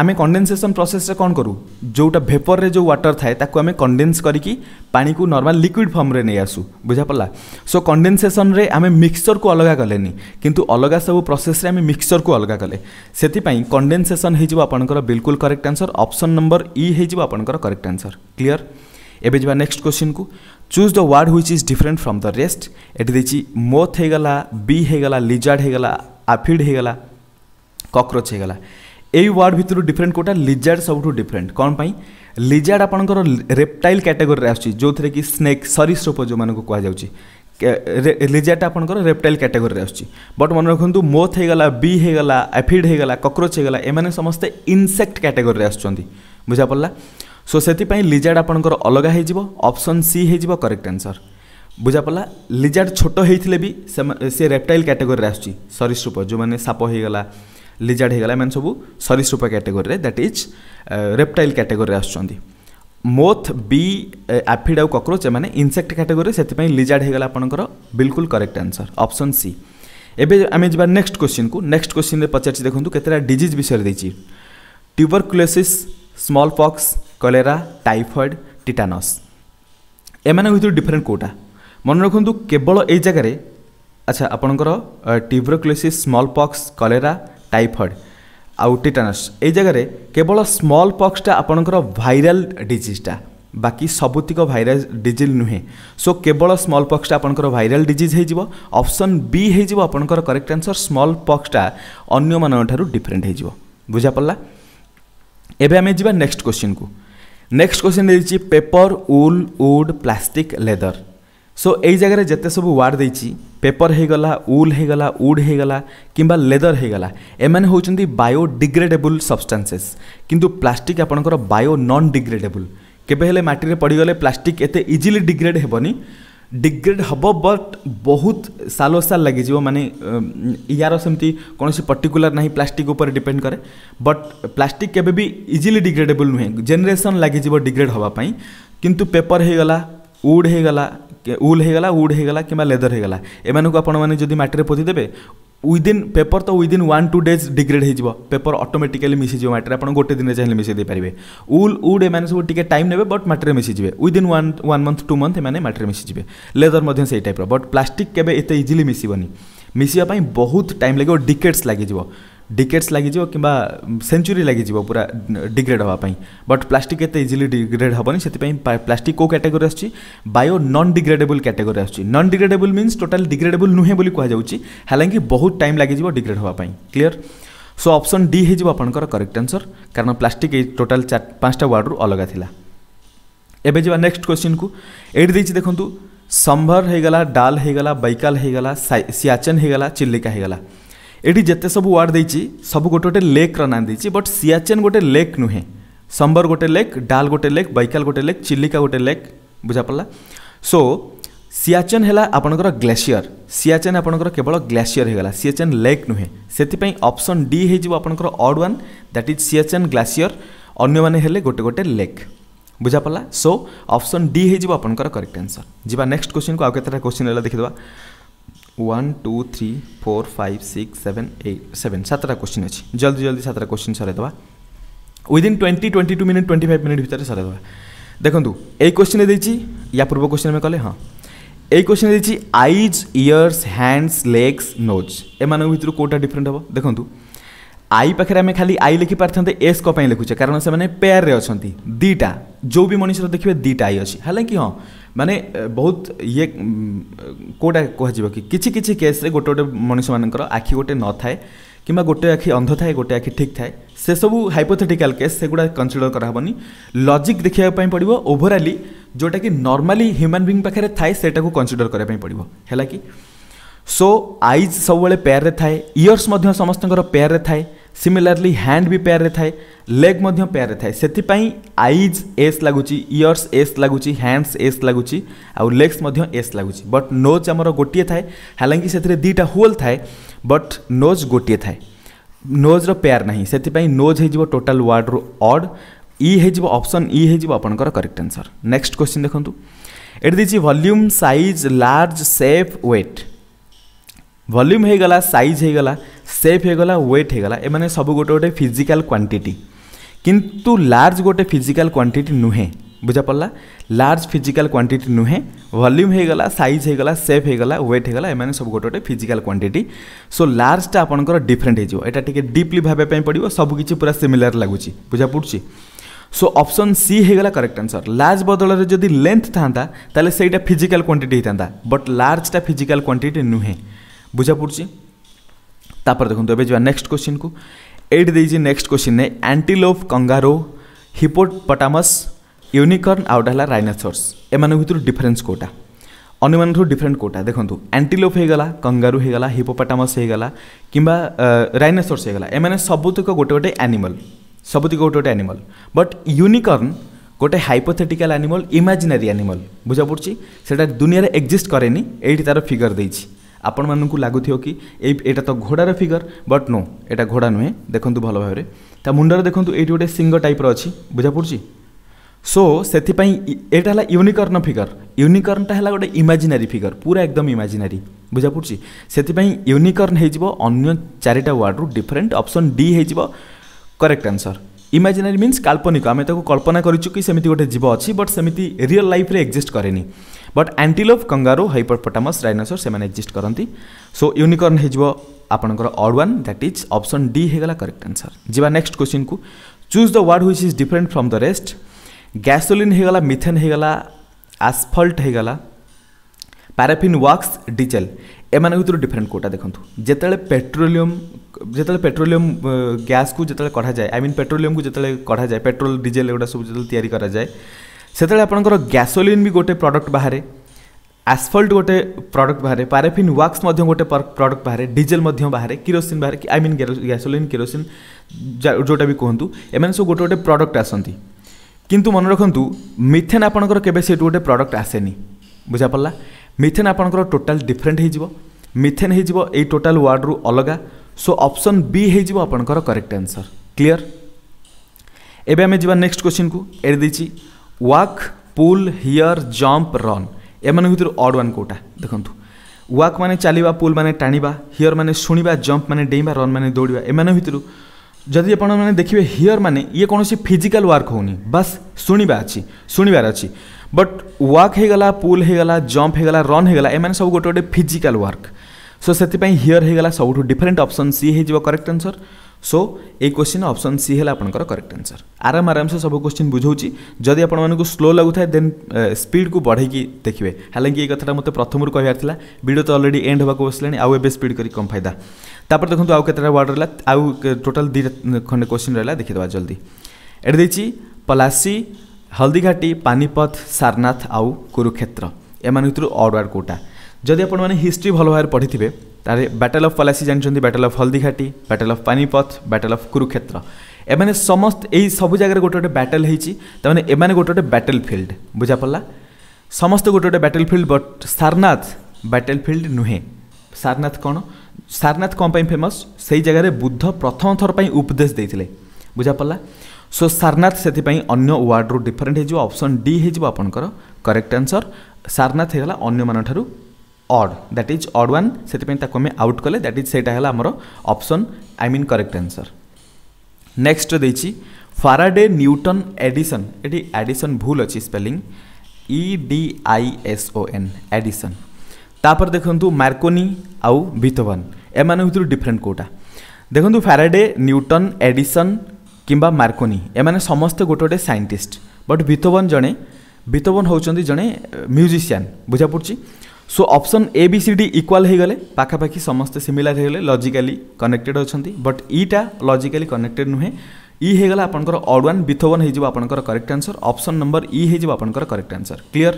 ଆମେ କଣ୍ଡେନସେସନ୍ ପ୍ରୋସେସ୍ରେ କ'ଣ କରୁ ଯେଉଁଟା ଭେପର୍ରେ ଯେଉଁ ୱାଟର୍ ଥାଏ ତାକୁ ଆମେ କଣ୍ଡେନ୍ସ କରିକି ପାଣିକୁ ନର୍ମାଲ୍ ଲିକ୍ୱିଡ଼ ଫର୍ମରେ ନେଇ ଆସୁ ବୁଝାପଡ଼ିଲା ସୋ କଣ୍ଡେନସେସନ୍ରେ ଆମେ ମିକ୍ସଚର୍କୁ ଅଲଗା କଲେନି କିନ୍ତୁ ଅଲଗା ସବୁ ପ୍ରୋସେସ୍ରେ ଆମେ ମିକ୍ସଚର୍କୁ ଅଲଗା କଲେ ସେଥିପାଇଁ କଣ୍ଡେନସେସନ୍ ହେଇଯିବ ଆପଣଙ୍କର ବିଲକୁଲ correct answer option number E ହେଇଯିବ ଆପଣଙ୍କର କରେକ୍ଟ ଆନ୍ସର୍ କ୍ଲିଅର୍ ଏବେ ଯିବା ନେକ୍ସଟ କ୍ୱେଶ୍ଚିନ୍କୁ choose the word which is different from the rest ଏଠି ଦେଇଛି ମୋଥ୍ ହେଇଗଲା ବି ହେଇଗଲା ଲିଜାର୍ଡ଼ ହେଇଗଲା आफिड होगा कक्रोच होगा এই ওয়ার্ড ভিতর ডিফরেন্ট কোটা লিজার্ড সবুঠু ডিফরেন্ট কম পাই লিজার্ড আপনার রেপটাইল ক্যাটেগোরি আসছে যে কি স্নেক সরীসৃপ যে কুযাচ্ছে লিজার্ডটা আপনার রেপটাইল ক্যাটেগোরি আসছে বট মনে রাখুন মোথ হয়ে গলা বি হয়ে গলা আফিড হয়ে গলা কক্রোচ হয়ে গলা এমানে সমস্ত ইনসেক্ট ক্যাটেগোরি আসছেন বুঝা পড়লা সো সেপাই লিজার্ড আপনার অলগা হয়ে যাব অপশন সি হয়ে যাব করেক্ট আনসর ବୁଝାପଡ଼ିଲା ଲିଜାର୍ଡ ଛୋଟ ହେଇଥିଲେ ବି ସେ ରେପ୍ଟାଇଲ୍ କ୍ୟାଟେଗୋରିରେ ଆସୁଛି ସରୀସୃପ ଯେଉଁମାନେ ସାପ ହେଇଗଲା ଲିଜାର୍ଡ ହେଇଗଲା ଏମାନେ ସବୁ ସରୀସୃପ କ୍ୟାଟେଗୋରିରେ ଦ୍ୟାଟ୍ ଇଜ୍ ରେପ୍ଟାଇଲ୍ କ୍ୟାଟେଗୋରିରେ ଆସୁଛନ୍ତି ମୋଥ୍ ବି ଆଫିଡ୍ ଆଉ କକ୍ରୋଚ୍ ଏମାନେ ଇନସେକ୍ଟ କ୍ୟାଟେଗୋରିରେ ସେଥିପାଇଁ ଲିଜାର୍ଡ ହେଇଗଲା ଆପଣଙ୍କର ବିଲକୁଲ କରେକ୍ଟ ଆନ୍ସର ଅପସନ୍ ସି ଏବେ ଆମେ ଯିବା ନେକ୍ସଟ କ୍ୱେଶ୍ଚିନ୍କୁ ନେକ୍ସଟ କ୍ୱେଶ୍ଚିନ୍ରେ ପଚାରିଛି ଦେଖନ୍ତୁ କେତେଟା ଡିଜିଜ୍ ବିଷୟରେ ଦେଇଛି tuberculosis smallpox cholera typhoid tetanus ଏମାନେ ଭିତରୁ ଡିଫରେଣ୍ଟ କେଉଁଟା ମନେ ରଖନ୍ତୁ କେବଳ ଏଇ ଜାଗାରେ ଆଚ୍ଛା ଆପଣଙ୍କର tuberculosis smallpox cholera typhoid ଆଉ ଟିଟାନସ୍ ଏଇ ଜାଗାରେ କେବଳ ସ୍ମଲ୍ ପକ୍ସଟା ଆପଣଙ୍କର ଭାଇରାଲ୍ ଡିଜିଜ୍ଟା ବାକି ସବୁତିକ ଭାଇରାଲ୍ ଡିଜିଜ୍ ନୁହେଁ ସୋ କେବଳ ସ୍ମଲ୍ ପକ୍ସଟା ଆପଣଙ୍କର ଭାଇରାଲ୍ ଡିଜିଜ୍ ହେଇଯିବ ଅପସନ୍ ବି ହେଇଯିବ ଆପଣଙ୍କର କରେକ୍ଟ ଆନ୍ସର୍ ସ୍ମଲ୍ ପକ୍ସଟା ଅନ୍ୟମାନଙ୍କ ଠାରୁ ଡିଫରେଣ୍ଟ ହେଇଯିବ ବୁଝାପଡ଼ିଲା ଏବେ ଆମେ ଯିବା ନେକ୍ସଟ କ୍ୱେଶ୍ଚିନ୍କୁ ନେକ୍ସଟ କ୍ୱେଶ୍ଚିନ୍ ଦେଇଛି paper wool wood plastic leather so এই জায়গায় যেতে সব ওয়ার্ড দিয়েছি পেপর হয়ে গলা উল হয়ে গলা উড হয়ে গলা কিংবা লেদর হয়ে গলা এমানে হচ্ছেন বায়োডিগ্রেডেবল সবস্টান্সেস কিন্তু প্লাস্টিক আপনার বায়ো নন ডিগ্রেডেবল কেবে হলে মাটিরে পড়িগলে প্লাস্টিক এতে ইজিলি ডিগ্রেড হেবনি ডিগ্রেড হব বট বহুত সালোসাল লাগিযোগ মানে ইয়ার সেমতি কোণী পর্টিকুলার না প্লাস্টিক উপরে ডিপেন্ড করে বট প্লাস্টিক কেবে বি ইজিলি ডিগ্রেডেবল নুহে জেনেসন লাগিযোগ ডিগ্রেড হওয়া কিন্তু পেপর হয়ে গলা উড হয়ে গলা ଉଲ୍ ହୋଇଗଲା ଉଡ଼୍ ହୋଇଗଲା କିମ୍ବା ଲେଦର୍ ହୋଇଗଲା ଏମାନଙ୍କୁ ଆପଣମାନେ ଯଦି ମାଟିରେ ପୋତିଦେବେ ୱିଦିନ୍ ପେପର୍ ତ within one two days degrade ହୋଇଯିବ ପେପର୍ ଅଟୋମେଟିକାଲି ମିଶିଯିବ ମାଟିରେ ଆପଣ ଗୋଟେ ଦିନରେ ଚାହିଁଲେ ମିଶାଇ ଦେଇପାରିବେ ଉଲ୍ ଉଡ଼୍ ଏମାନେ ସବୁ ଟିକେ ଟାଇମ୍ ନେବେ ବଟ୍ ମାଟିରେ ମିଶିଯିବେ within one one month two month ଏମାନେ ମାଟିରେ ମିଶିଯିବେ ଲେଦର୍ ମଧ୍ୟ ସେଇ ଟାଇପ୍ର ବଟ୍ ପ୍ଲାଷ୍ଟିକ୍ କେବେ ଏତେ ଇଜିଲି ମିଶିବନି ମିଶିବା ପାଇଁ ବହୁତ ଟାଇମ୍ ଲାଗିବ ଡିକେଟ୍ସ ଲାଗିଯିବ ডিকেটস লাগিଯିବ কিংবা ସେଞ୍ଚୁରୀ ଲାଗିଯିବ ପୁରା ଡିଗ୍ରେଡ୍ ହେବା ପାଇଁ ବଟ୍ ପ୍ଲାଷ୍ଟିକ୍ ଏତେ ଇଜିଲି ଡିଗ୍ରେଡ୍ ହେବନି ସେଥିପାଇଁ ପ୍ଲାଷ୍ଟିକ୍ କେଉଁ କ୍ୟାଟେଗୋରୀ ଆସୁଛି ବାୟୋ ନନ୍ ଡିଗ୍ରେଡେବୁଲ୍ କ୍ୟାଟେଗୋରୀ ଆସୁଛି non degradable means total degradable ନୁହେଁ ବୋଲି କୁହାଯାଉଛି ହାଲାକି ବହୁତ ଟାଇମ୍ ଲାଗିଯିବ ଡିଗ୍ରେଡ୍ ହେବା ପାଇଁ କ୍ଲିଅର୍ ସୋ ଅପସନ୍ ଡି ହେଇଯିବ ଆପଣଙ୍କର କରେକ୍ଟ ଆନ୍ସର୍ କାରଣ ପ୍ଲାଷ୍ଟିକ୍ ଏଇ ଟୋଟାଲ୍ ପାଞ୍ଚଟା ୱାର୍ଡ଼ରୁ ଅଲଗା ଥିଲା ଏବେ ଯିବା ନେକ୍ସଟ କ୍ୱେଶ୍ଚିନ୍କୁ ଏଇଠି ଦେଇଛି ଦେଖନ୍ତୁ ସମ୍ଭର ହେଇଗଲା ଡାଲ୍ ହେଇଗଲା ବୈକାଲ ହେଇଗଲା ସିଆଚେନ୍ ହେଇଗଲା ଚିଲିକା ହେଇଗଲା ये जिते सब वार्ड देती सब गोटे गोटे लेक्र ना दे बट सियाचेन गोटे लेक नुहे संबर गोटे लेक डाल गोटे लेक बैकाल गोटे लेक चिलिका गोटे लेक बुझा पड़ा सो सियाचेन है आपणकर ग्लासीयर सियाचेन आपंकर केवल ग्लासीयर हो गला सियाचेन लेक नुहे से अपसन डी होपर odd one that is Siachen glacier अगले गोटे गोटे लेक बुझा पड़ा सो अपसन डी होपर करेक्ट आंसर जी नेक्स्ट क्वेश्चन को आउ कत क्वेश्चन है देखीदा one two three four five six seven eight seven सतटा क्वेश्चन अच्छे जल्दी जल्दी सतटा क्वेश्चन सरदेवा within twenty twenty two minute twenty five minute भितर सरदेवा देखो ये क्वेश्चन देती या पूर्व क्वेश्चन आम कले हाँ ये क्वेश्चन देखिए eyes ears hands legs nose एम भितर कौटा डिफरेन्ट हे देखूँ आई पाखे आम खाली आई लिखिपारी एस को लिखुचे कारण से पेयर अच्छा दीटा जो भी मनुष्य देखिए दीटा आई अच्छी हालांकि हाँ माने बहुत ये कौटा कह कि किसी केस्रे गोटे गोटे मनुष्य मान आखि गोटे न थाए कि गोटे आखि अंध थाए गोटे आखि ठीक थाए से सब हाइपोथेटिकाल केस से गुड़ा कनसीडर कराहबनी लजिक देखापी पड़ो ओभरअली जोटा कि नर्माली ह्यूमान बींग पाखे थाए से कनसीडर करने पड़ो है कि सो आईज सब पेयर थाए इयर्स समस्त पेयर थाए सिमिलरली हैंड भी पेयर थाए लेग पेयर थाए से आईज एस लगुच इयर्स एस लगुच हैंड्स एस लगुच आग्स एस लगुच बट नोज आमर गोटे थाए हालांकि से दुटा होल थाए बट नोज गोटे थाए नोज्र पेयर ना से नोज हो टोटाल वार्ड्रु अड इजी अप्सन इपर करेक्ट आंसर नेक्स्ट क्वेश्चन देखो ये volume size large shape weight volume ହେଇଗଲା ସାଇଜ୍ ହେଇଗଲା ସେପ୍ ହେଇଗଲା ୱେଟ୍ ହେଇଗଲା ଏମାନେ ସବୁ ଗୋଟେ ଗୋଟେ ଫିଜିକାଲ୍ କ୍ୱାଣ୍ଟିଟି କିନ୍ତୁ ଲାର୍ଜ ଗୋଟେ ଫିଜିକାଲ୍ କ୍ୱାଣ୍ଟିଟି ନୁହେଁ ବୁଝା ପଡ଼ିଲା ଲାର୍ଜ ଫିଜିକାଲ୍ କ୍ୱାଣ୍ଟିଟି ନୁହେଁ ଭଲ୍ୟୁମ୍ ହେଇଗଲା ସାଇଜ୍ ହେଇଗଲା ସେପ୍ ହେଇଗଲା ୱେଟ୍ ହେଇଗଲା ଏମାନେ ସବୁ ଗୋଟେ ଗୋଟେ ଫିଜିକାଲ୍ କ୍ୱାଣ୍ଟିଟି ସୋ ଲାର୍ଜଟା ଆପଣଙ୍କର ଡିଫରେଣ୍ଟ ହେଇଯିବ ଏଇଟା ଟିକେ ଡିପ୍ଲି ଭାବିବା ପାଇଁ ପଡ଼ିବ ସବୁକିଛି ପୁରା ସିମିଲାର ଲାଗୁଛି ବୁଝା ପଡ଼ୁଛି সো অপশন সি হয়ে গেল করেক্ট আনসর লার্জ বদলরে যদি লেন্থ থাকে তাহলে সেইটা ফিজিক্যাল কোয়ান্টিটি হয়ে বট লার্জটা ফিজিক্যাল কোয়ান্টিটি নুহে বুঝাপড়ছি তাপরে দেখুন এবার যা নেক্সট কোশ্চিন কু এইটি দিয়েছি next question antelope kangaroo hippopotamus unicorn ଆଉ ଗୋଟେ ହେଲା ରାଇନାସର୍ସ ଏମାନଙ୍କ ଭିତରୁ ଡିଫରେନ୍ସ କେଉଁଟା ଅନ୍ୟମାନଙ୍କଠୁ ଡିଫରେଣ୍ଟ କେଉଁଟା ଦେଖନ୍ତୁ ଆଣ୍ଟିଲୋପ୍ ହେଇଗଲା କଙ୍ଗାରୁ ହେଇଗଲା ହିପୋପାଟାମସ୍ ହେଇଗଲା କିମ୍ବା ରାଇନାସର୍ସ ହେଇଗଲା ଏମାନେ ସବୁତକ ଗୋଟେ ଗୋଟେ ଆନିମଲ୍ ସବୁତକ ଗୋଟେ ଗୋଟେ ଆନିମଲ୍ ବଟ୍ ୟୁନିକର୍ଣ୍ଣ ଗୋଟେ ହାଇପୋଥେଟିକାଲ୍ ଆନିମଲ୍ ଇମାଜିନାରୀ ଆନିମଲ୍ ବୁଝା ପଡ଼ୁଛି ସେଇଟା ଦୁନିଆରେ ଏକ୍ଜିଷ୍ଟ କରେନି ଏଇଠି ତା'ର ଫିଗର୍ ଦେଇଛି ଆପଣମାନଙ୍କୁ ଲାଗୁଥିବ କି ଏଇ ଏଇଟା ତ ଘୋଡ଼ାର ଫିଗର ବଟ୍ ନୋ ଏଇଟା ଘୋଡ଼ା ନୁହେଁ ଦେଖନ୍ତୁ ଭଲ ଭାବରେ ତା ମୁଣ୍ଡରେ ଦେଖନ୍ତୁ ଏଇଠି ଗୋଟେ ସିଙ୍ଗ ଟାଇପ୍ର ଅଛି ବୁଝାପଡ଼ୁଛି ସୋ ସେଥିପାଇଁ ଏଇଟା ହେଲା ୟୁନିକର୍ଣ୍ଣ ଫିଗର ୟୁନିକର୍ଣ୍ଣଟା ହେଲା ଗୋଟେ ଇମାଜିନାରୀ ଫିଗର ପୁରା ଏକଦମ ଇମାଜିନାରୀ ବୁଝାପଡ଼ୁଛି ସେଥିପାଇଁ ୟୁନିକର୍ଣ୍ଣ ହେଇଯିବ ଅନ୍ୟ ଚାରିଟା ୱାର୍ଡ଼ରୁ ଡିଫରେଣ୍ଟ ଅପସନ୍ ଡି ହେଇଯିବ କରେକ୍ଟ ଆନ୍ସର୍ ইমাজিনারি মিন্স কাল্পনিক আমি তাকে কল্পনা করছু কি সেমিতি গোটে জীব অছি বট সেমিতি রিয়েল লাইফরে এক্সিস্ট করেনি but antelope kangaroo hippopotamus dinosaur ସେମାନେ ଏକ୍ଜିଷ୍ଟ କରନ୍ତି ସୋ ୟୁନିକର୍ଣ୍ଣ ହେଇଯିବ ଆପଣଙ୍କର odd one that is option D ହେଇଗଲା କରେକ୍ଟ ଆନ୍ସର୍ ଯିବା ନେକ୍ସଟ କ୍ୱେଶ୍ଚିନ୍କୁ choose the word which is different from the rest gasoline ହେଇଗଲା ମିଥେନ୍ ହେଇଗଲା ଆସଫଲ୍ଟ ହେଇଗଲା ପାରାଫିନ୍ ୱାକ୍ସ ଡିଜେଲ୍ ଏମାନଙ୍କ ଭିତରୁ ଡିଫରେଣ୍ଟ କେଉଁଟା ଦେଖନ୍ତୁ ଯେତେବେଳେ ପେଟ୍ରୋଲିୟମ୍ ଯେତେବେଳେ ପେଟ୍ରୋଲିୟମ୍ ଗ୍ୟାସ୍କୁ ଯେତେବେଳେ କଢ଼ାଯାଏ ଆଇ ମିନ୍ ପେଟ୍ରୋଲିୟମ୍କୁ ଯେତେବେଳେ କଢ଼ାଯାଏ ପେଟ୍ରୋଲ ଡିଜେଲ୍ ଏଗୁଡ଼ା ସବୁ ଯେତେବେଳେ ତିଆରି କରାଯାଏ ସେତେବେଳେ ଆପଣଙ୍କର ଗ୍ୟାସୋଲିନ୍ ବି ଗୋଟେ ପ୍ରଡ଼କ୍ଟ ବାହାରେ ଆସଫଲ୍ଟ ଗୋଟେ ପ୍ରଡ଼କ୍ଟ ବାହାରେ ପାରାଫିନ୍ ୱାକ୍ସ ମଧ୍ୟ ଗୋଟେ ପ୍ରଡ଼କ୍ଟ ବାହାରେ ଡିଜେଲ ମଧ୍ୟ ବାହାରେ କିରୋସିନ୍ ବାହାରେ ଆଇ ମିନ୍ ଗ୍ୟାସୋଲିନ୍ କିରୋସିନ୍ ଯେଉଁଟା ବି କୁହନ୍ତୁ ଏମାନେ ସବୁ ଗୋଟେ ଗୋଟେ ପ୍ରଡ଼କ୍ଟ ଆସନ୍ତି କିନ୍ତୁ ମନେ ରଖନ୍ତୁ ମିଥେନ୍ ଆପଣଙ୍କର କେବେ ସେଇଠୁ ଗୋଟେ ପ୍ରଡ଼କ୍ଟ ଆସେନି ବୁଝାପଡ଼ିଲା ମିଥେନ୍ ଆପଣଙ୍କର ଟୋଟାଲ ଡିଫରେଣ୍ଟ ହେଇଯିବ ମିଥେନ୍ ହେଇଯିବ ଏଇ ଟୋଟାଲ ୱାର୍ଡ଼ରୁ ଅଲଗା ସୋ ଅପସନ୍ ବି ହେଇଯିବ ଆପଣଙ୍କର କରେକ୍ଟ ଆନ୍ସର୍ କ୍ଲିଅର୍ ଏବେ ଆମେ ଯିବା ନେକ୍ସଟ କ୍ୱେଶ୍ଚିନ୍କୁ ଏଡ଼ି ଦେଇଛି walk pull here jump run एम भितर अड वन कौटा देखु वाक मैंने चलवा पुल मैंने टाणी हियर मैंने शुणा जंप मैंने डेईवा रन मैंने दौड़ा एम भर जदि आप देखिए हियर मैंने ये कौन से फिजिकाल वर्क होस शुणा अच्छी शुणार अच्छी बट वाक होगा पुल होगा जंप होगा रन होगा एम सब गोटे गोटे फिजिकाल वर्क सो से हियर होगा सब डिफरेन्ट अप्सन सी हो करेक्ट आंसर सो ए क्वेश्चन ऑप्शन सी है आपंकर करेक्ट आंसर आराम आराम से सब क्वेश्चन बुझे जदि आपको स्लो लगुए देन स्पीड को बढ़े देखिए हालांकि ये कथा मत प्रथम कहला भिडियो तो अलरेडी एंड होगा बस आउ ए स्पीड कर कम फायदा तापर देखो आउ कतटा वार्ड रहा आउ टोटाल दुटा खंडे क्वेश्चन रहा देखीदे जल्दी एट देखिए पलासी हल्दीघाटी पानीपत सारनाथ आउ कुरुक्षेत्र एम भितर अड वार्ड कौटा जदि आप हिस्ट्री भल भाव पढ़ी थे ତାରେ ବ୍ୟାଟେଲ୍ ଅଫ୍ ପଲାସି ଜାଣିଛନ୍ତି battle of Haldighati battle of Panipat battle of Kurukshetra ଏମାନେ ସମସ୍ତ ଏଇ ସବୁ ଜାଗାରେ ଗୋଟେ ଗୋଟେ ବ୍ୟାଟେଲ୍ ହେଇଛି ତାମାନେ ଏମାନେ ଗୋଟେ ଗୋଟେ ବ୍ୟାଟେଲ୍ ଫିଲ୍ଡ ବୁଝାପଡ଼ିଲା ସମସ୍ତେ ଗୋଟେ ଗୋଟେ battle field but Sarnath battle field ନୁହେଁ ସାରନାଥ କ'ଣ ସାରନାଥ କ'ଣ ପାଇଁ ଫେମସ୍ ସେଇ ଜାଗାରେ ବୁଦ୍ଧ ପ୍ରଥମ ଥର ପାଇଁ ଉପଦେଶ ଦେଇଥିଲେ ବୁଝାପଡ଼ିଲା ସୋ ସାରନାଥ ସେଥିପାଇଁ ଅନ୍ୟ ୱାର୍ଡ଼ରୁ ଡିଫରେଣ୍ଟ ହେଇଯିବ ଅପସନ୍ ଡି ହେଇଯିବ ଆପଣଙ୍କର କରେକ୍ଟ ଆନ୍ସର୍ ସାରନାଥ ହେଇଗଲା ଅନ୍ୟମାନଙ୍କଠାରୁ odd that is odd one ସେଥିପାଇଁ ତାକୁ ଆମେ ଆଉଟ୍ କଲେ ଦ୍ୟାଟ୍ ଇଜ୍ ସେଇଟା ହେଲା ଆମର option I mean correct answer next ଦେଇଛି ଫାରାଡେ ନ୍ୟୁଟନ୍ ଏଡିସନ୍ ଏଠି ଆଡ଼ିସନ୍ ଭୁଲ ଅଛି spelling E D I S O N Edison ତାପରେ ଦେଖନ୍ତୁ ମାର୍କୋନି ଆଉ ଭିତୋଭାନ୍ ଏମାନଙ୍କ ଭିତରୁ ଡିଫରେଣ୍ଟ କେଉଁଟା ଦେଖନ୍ତୁ ଫ୍ୟାରାଡେ ନ୍ୟୁଟନ୍ ଏଡିସନ୍ କିମ୍ବା ମାର୍କୋନି ଏମାନେ ସମସ୍ତେ ଗୋଟେ ଗୋଟେ ସାଇଣ୍ଟିଷ୍ଟ ବଟ୍ ଭିତୋବନ୍ ଜଣେ ଭିତୋବନ୍ ହେଉଛନ୍ତି ଜଣେ ମ୍ୟୁଜିସିଆନ୍ ବୁଝାପଡ଼ୁଛି so option A B C D equal হয়ে গেলে পাখাপাখি সমস্তে সিমিলার হয়ে গেলে লজিকালি কনেক্টেড অনেক বট ইটা লজিকালি কনেক্টেড নুহে ই হয়ে গেল আপনার অড ওয়ান বিথ ওয়ান হয়ে যাব আপনার correct answer option number E হয়ে যাব আপনার করেক্ট আনসর ক্লিয়ার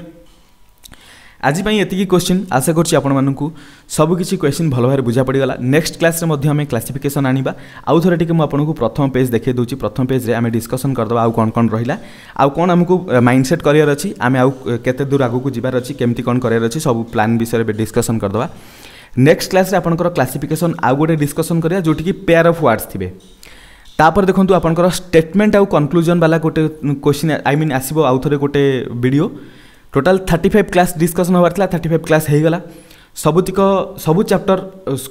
আজ এতিকি কোশ্চিন আশা করছি আপনার সবুকিছি কোশ্চিন ভাল ভাবে বুঝা পড়িগলা নেক্সট ক্লাসে মধ্যে আমি ক্লাসিফিকেসন আনবা আউ থরে টিকে আপনার প্রথম পেজ দেখাই দেছি প্রথম পেজে আমি ডিসকসন করদেবা আউ কণ কণ রহিলা আউ কণ আমি মাইন্ডসেট করার অছি আমি আউ কেতে দূর আগুক যাবার অছি কেমতি কণ করার অছি সব প্লান বিষয়ে ডিসকসন করদেবা নেক্সট ক্লাসে আপনার ক্লাসিফিকেসন আউ গোটে ডিসকসন করা যেটিকি পেয়ার অফ ওয়ার্ডস থাকবে ତାପରେ ଦେଖନ୍ତୁ ଆପଣଙ୍କର ଷ୍ଟେଟମେଣ୍ଟ ଆଉ କନକ୍ଲୁଜନ୍ ବାଲା ଗୋଟେ କୋଶ୍ଚିନ୍ ଆଇ ମିନ୍ ଆସିବ ଆଉ ଥରେ ଗୋଟେ video total thirty five class discussion ହେବାର ଥିଲା ଥାର୍ଟି ଫାଇଭ୍ କ୍ଲାସ୍ ହୋଇଗଲା ସବୁତିକ ସବୁ ଚାପ୍ଟର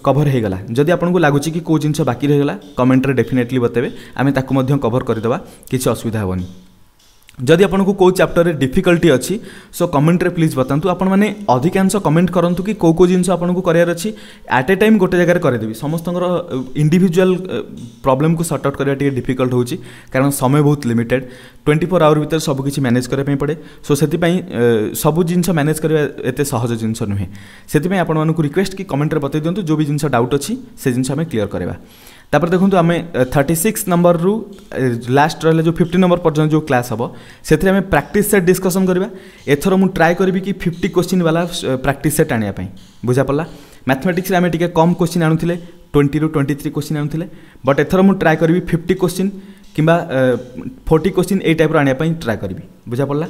କଭର୍ ହୋଇଗଲା ଯଦି ଆପଣଙ୍କୁ ଲାଗୁଛି କି କେଉଁ ଜିନିଷ ବାକି ରହିଗଲା କମେଣ୍ଟରେ ଡେଫିନେଟଲି ବତେଇବେ ଆମେ ତାକୁ ମଧ୍ୟ କଭର୍ କରିଦେବା କିଛି ଅସୁବିଧା ହେବନି ଯଦି ଆପଣଙ୍କୁ କେଉଁ ଚାପ୍ଟରରେ ଡିଫିକଲ୍ଟି ଅଛି ସୋ କମେଣ୍ଟରେ ପ୍ଲିଜ୍ ବତାନ୍ତୁ ଆପଣମାନେ ଅଧିକାଂଶ କମେଣ୍ଟ କରନ୍ତୁ କି କେଉଁ କେଉଁ ଜିନିଷ ଆପଣଙ୍କୁ କରିବାର ଅଛି ଆଟ୍ ଏ ଟାଇମ୍ ଗୋଟେ ଜାଗାରେ କରିଦେବି ସମସ୍ତଙ୍କର ଇଣ୍ଡିଭିଜୁଆଲ୍ ପ୍ରୋବ୍ଲେମକୁ ସର୍ଟ ଆଉଟ୍ କରିବା ଟିକେ ଡିଫିକଲ୍ଟ ହେଉଛି କାରଣ ସମୟ ବହୁତ ଲିମିଟେଡ୍ ଟ୍ୱେଣ୍ଟି ଫୋର୍ ଆୱାର ଭିତରେ ସବୁ କିଛି ମ୍ୟାନେଜ୍ କରିବା ପାଇଁ ପଡ଼େ ସୋ ସେଥିପାଇଁ ସବୁ ଜିନିଷ ମ୍ୟାନେଜ୍ କରିବା ଏତେ ସହଜ ଜିନିଷ ନୁହେଁ ସେଥିପାଇଁ ଆପଣମାନଙ୍କୁ ରିକ୍ୱେଷ୍ଟ କି କମେଣ୍ଟରେ ବତାଇ ଦିଅନ୍ତୁ ଯେଉଁ ବି ଜିନିଷ ଡାଉଟ୍ ଅଛି ସେ ଜିନିଷ ଆମେ କ୍ଲିଅର୍ କରିବା ତାପରେ ଦେଖନ୍ତୁ ଆମେ ଥାର୍ଟି ସିକ୍ସ ନମ୍ବରରୁ ଲାଷ୍ଟ ରହିଲା ଯେଉଁ ଫିଫ୍ଟି ନମ୍ବର ପର୍ଯ୍ୟନ୍ତ ଯେଉଁ କ୍ଲାସ୍ ହେବ ସେଥିରେ ଆମେ ପ୍ରାକ୍ଟିସ୍ ସେଟ୍ ଡିସ୍କସନ୍ କରିବା ଏଥର ମୁଁ ଟ୍ରାଏ କରିବି କି ଫିଫ୍ଟି କୋଶ୍ଚିନ୍ ବାଲା ପ୍ରାକ୍ଟିସ୍ ସେଟ୍ ଆଣିବା ପାଇଁ ବୁଝାପଡ଼ିଲା ମ୍ୟାଥମେଟିକ୍ସରେ ଆମେ ଟିକେ କମ୍ କୋଶ୍ଚିନ୍ ଆଣୁଥିଲେ ଟ୍ୱେଣ୍ଟିରୁ ଟ୍ୱେଣ୍ଟି ଥ୍ରୀ କୋଶ୍ଚିନ୍ ଆଣୁଥିଲେ ବଟ୍ ଏଥର ମୁଁ ଟ୍ରାଏ କରିବି ଫିଫ୍ଟି କୋଶ୍ଚିନ୍ କିମ୍ବା ଫୋର୍ଟି କୋଶ୍ଚିନ୍ ଏଇ ଟାଇପ୍ର ଆଣିବା ପାଇଁ ଟ୍ରାଏ କରିବି ବୁଝାପଡ଼ିଲା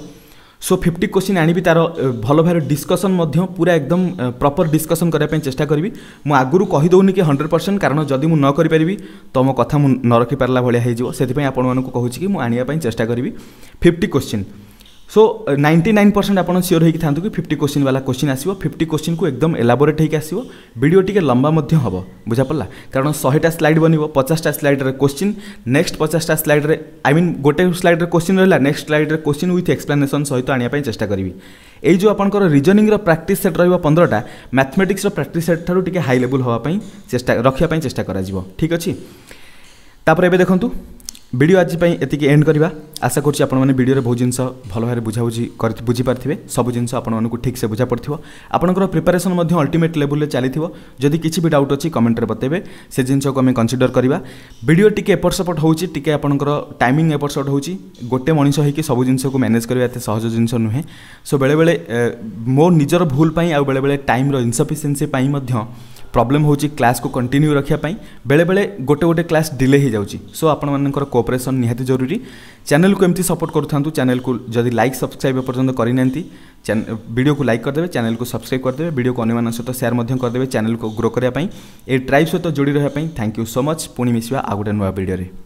সো ফিফটি কোশ্চিন আনিবি তার ভাল ভাবে ডিসকসন মধ্যে পুরা একদম প্রপর ডিসকসন করা চেষ্টা করবি মু আগুরু কহিদেউনি কি হন্ড্রেড পরসেন্ট কারণ যদি মু নকরিপারি তোম কথা মু নরখিপারা ভাল হয়ে যাব সেই আপনার কুচি কি মু আনিয়া চেষ্টা করবি fifty question so ninety nine percent আপনার সিওর হয়ে থাকে ফিফটি কোশ্চিন বালা কোশ্চিন আসব ফিফটি কোশ্চিন কু একদম এলাবোরেট হয়ে আসব ভিডিও টিকে লম্বা মধ্যে হব বুঝা পড়া কারণ শহেটা স্লাইড বনব পচাশটা স্লাইড্রে কোশ্চিন নেক্সট পচাশটা স্লাইড্রে আই মিন গোটে স্লাইড্রে কোশ্চিন রহলা নেক্সট স্লাইড্রে কোশ্চিন উইথ এক্সপ্লানেসন সহ আনিয়া চেষ্টা করবি এই যে আপনার রিজনিংর প্রাকটিস সেট রহব পনেরোটা ম্যাথমেটিক্সর প্রাকটিস সেট ঠার টিকে হাই লেভেল হওয়া চেষ্টা রক্ষা চেষ্টা করা ঠিক আছে তাপরে এবে দেখুন ভিডিও আজ এটি এন্ড করা আশা করছি আপনার ভিডিওরে বহু জিনিস ভালো ভাবে বুঝাবুঝি বুঝিপারে সব জিনিস আপনার ঠিকসে বুঝা পড়ি আপনার প্রিপারেসন অল্টিমেট লেভেলে চাল যদি কিছু বি ডাউট অছি কমেন্টরে বতাইবে সে জিনিসকে আমি কনসিডর করা ভিডিও টিকি এপট সেপট হচ্ছে টিকি আপনার টাইমিং এপট সেপট হচ্ছে গোটে মানুষ হইকি সব জিনিসকে ম্যানেজ করা এত সহজ জিনিস নুহে সো বেড়ে বেড়ে মো নিজের ভুল পাই আউ বেড়ে বেড়ে টাইমর ইনসফিসিয়েন্সি পাই प्रॉब्लम होची क्लास को कंटिन्यू रखापी बेले बेले गोटे गोटे क्लास डिले हो जाए सो आपर कोअपरेसन निहती जरूरी चैनल को एमती सपोर्ट करूँ चैनल को जदि लाइक सब्सक्राइब एपर्तंत करना वीडियो को लाइक करदे चैनल को सब्सक्राइब करदे वीडियो को अन्न सहित सेयार करदे चैनल को ग्रो करने ट्राइब सहित जोड़ी रहा थैंक यू सो मच पुणी मिसा आ गोटे नुआ भिडे